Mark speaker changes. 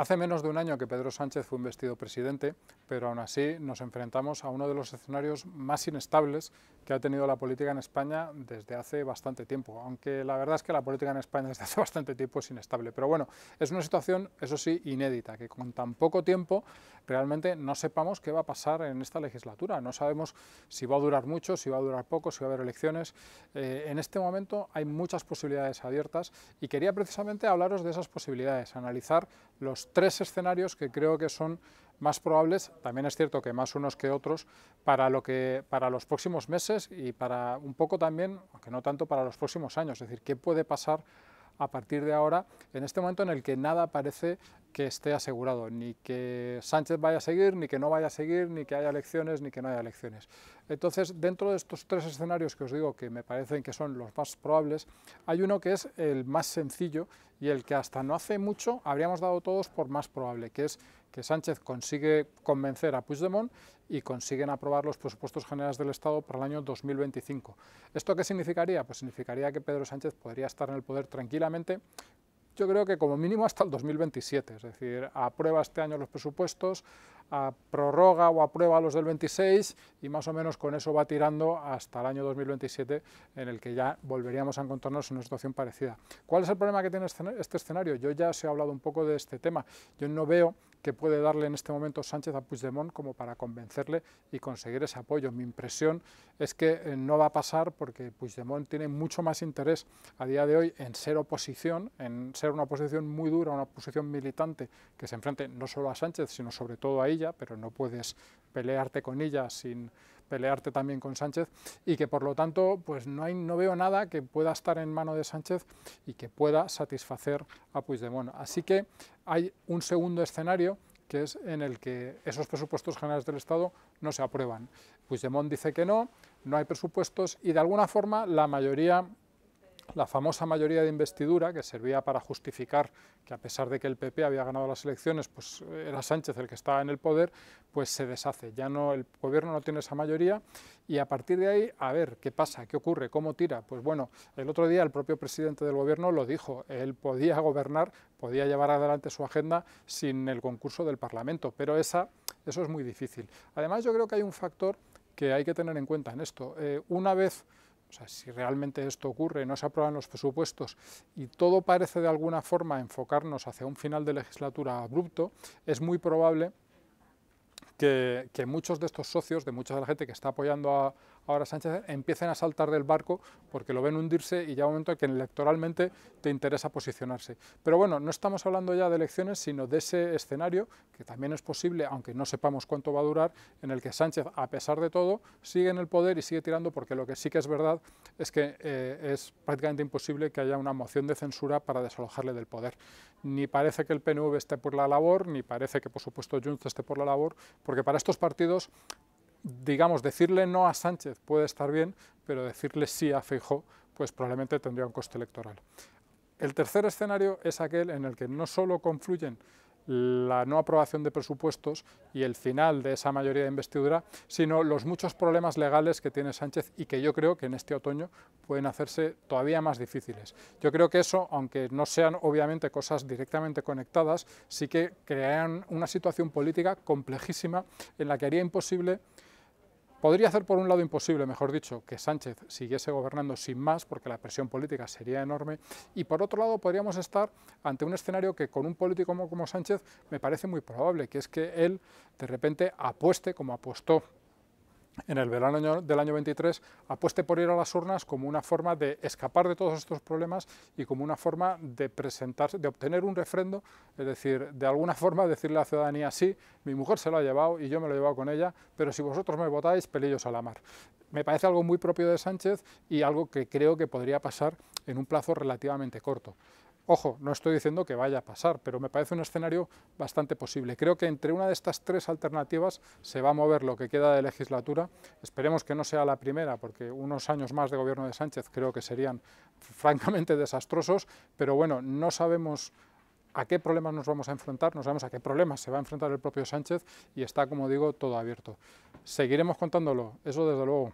Speaker 1: Hace menos de un año que Pedro Sánchez fue investido presidente, pero aún así nos enfrentamos a uno de los escenarios más inestables que ha tenido la política en España desde hace bastante tiempo, aunque la verdad es que la política en España desde hace bastante tiempo es inestable. Pero bueno, es una situación, eso sí, inédita, que con tan poco tiempo realmente no sepamos qué va a pasar en esta legislatura. No sabemos si va a durar mucho, si va a durar poco, si va a haber elecciones. Eh, en este momento hay muchas posibilidades abiertas y quería precisamente hablaros de esas posibilidades, analizar los tres escenarios que creo que son más probables, también es cierto que más unos que otros, para, lo que, para los próximos meses y para un poco también, aunque no tanto, para los próximos años. Es decir, ¿qué puede pasar a partir de ahora, en este momento en el que nada parece que esté asegurado, ni que Sánchez vaya a seguir, ni que no vaya a seguir, ni que haya elecciones, ni que no haya elecciones. Entonces, dentro de estos tres escenarios que os digo que me parecen que son los más probables, hay uno que es el más sencillo y el que hasta no hace mucho habríamos dado todos por más probable, que es que Sánchez consigue convencer a Puigdemont y consiguen aprobar los presupuestos generales del Estado para el año 2025. ¿Esto qué significaría? Pues significaría que Pedro Sánchez podría estar en el poder tranquilamente yo creo que como mínimo hasta el 2027, es decir, aprueba este año los presupuestos, a prorroga o aprueba los del 26 y más o menos con eso va tirando hasta el año 2027 en el que ya volveríamos a encontrarnos en una situación parecida. ¿Cuál es el problema que tiene este, este escenario? Yo ya se ha hablado un poco de este tema. Yo no veo que puede darle en este momento Sánchez a Puigdemont como para convencerle y conseguir ese apoyo. Mi impresión es que eh, no va a pasar porque Puigdemont tiene mucho más interés a día de hoy en ser oposición, en ser una oposición muy dura, una oposición militante que se enfrente no solo a Sánchez, sino sobre todo a ella pero no puedes pelearte con ella sin pelearte también con Sánchez y que por lo tanto pues no, hay, no veo nada que pueda estar en mano de Sánchez y que pueda satisfacer a Puigdemont. Así que hay un segundo escenario que es en el que esos presupuestos generales del Estado no se aprueban. Puigdemont dice que no, no hay presupuestos y de alguna forma la mayoría la famosa mayoría de investidura que servía para justificar que a pesar de que el PP había ganado las elecciones, pues eh, era Sánchez el que estaba en el poder, pues se deshace. Ya no el gobierno no tiene esa mayoría y a partir de ahí a ver qué pasa, qué ocurre, cómo tira. Pues bueno, el otro día el propio presidente del gobierno lo dijo, él podía gobernar, podía llevar adelante su agenda sin el concurso del Parlamento, pero esa eso es muy difícil. Además yo creo que hay un factor que hay que tener en cuenta en esto. Eh, una vez si realmente esto ocurre, no se aprueban los presupuestos y todo parece de alguna forma enfocarnos hacia un final de legislatura abrupto, es muy probable que, que muchos de estos socios, de mucha de la gente que está apoyando a, ahora Sánchez empiecen a saltar del barco porque lo ven hundirse y ya un momento que electoralmente te interesa posicionarse. Pero bueno, no estamos hablando ya de elecciones, sino de ese escenario que también es posible, aunque no sepamos cuánto va a durar, en el que Sánchez, a pesar de todo, sigue en el poder y sigue tirando porque lo que sí que es verdad es que eh, es prácticamente imposible que haya una moción de censura para desalojarle del poder. Ni parece que el PNV esté por la labor, ni parece que por supuesto Junts esté por la labor, porque para estos partidos digamos, decirle no a Sánchez puede estar bien, pero decirle sí a Feijó, pues probablemente tendría un coste electoral. El tercer escenario es aquel en el que no solo confluyen la no aprobación de presupuestos y el final de esa mayoría de investidura, sino los muchos problemas legales que tiene Sánchez y que yo creo que en este otoño pueden hacerse todavía más difíciles. Yo creo que eso, aunque no sean obviamente cosas directamente conectadas, sí que crean una situación política complejísima en la que haría imposible Podría hacer por un lado imposible, mejor dicho, que Sánchez siguiese gobernando sin más, porque la presión política sería enorme, y por otro lado podríamos estar ante un escenario que con un político como, Sánchez me parece muy probable, que es que él de repente apueste, como apostó en el verano del año 23 apueste por ir a las urnas como una forma de escapar de todos estos problemas y como una forma de presentarse, de obtener un refrendo, es decir, de alguna forma decirle a la ciudadanía, sí, mi mujer se lo ha llevado y yo me lo he llevado con ella, pero si vosotros me votáis, pelillos a la mar. Me parece algo muy propio de Sánchez y algo que creo que podría pasar en un plazo relativamente corto. Ojo, no estoy diciendo que vaya a pasar, pero me parece un escenario bastante posible. Creo que entre una de estas tres alternativas se va a mover lo que queda de legislatura. Esperemos que no sea la primera, porque unos años más de gobierno de Sánchez creo que serían francamente desastrosos, pero bueno, no sabemos a qué problemas nos vamos a enfrentar, no sabemos a qué problemas se va a enfrentar el propio Sánchez y está, como digo, todo abierto. Seguiremos contándolo, eso desde luego.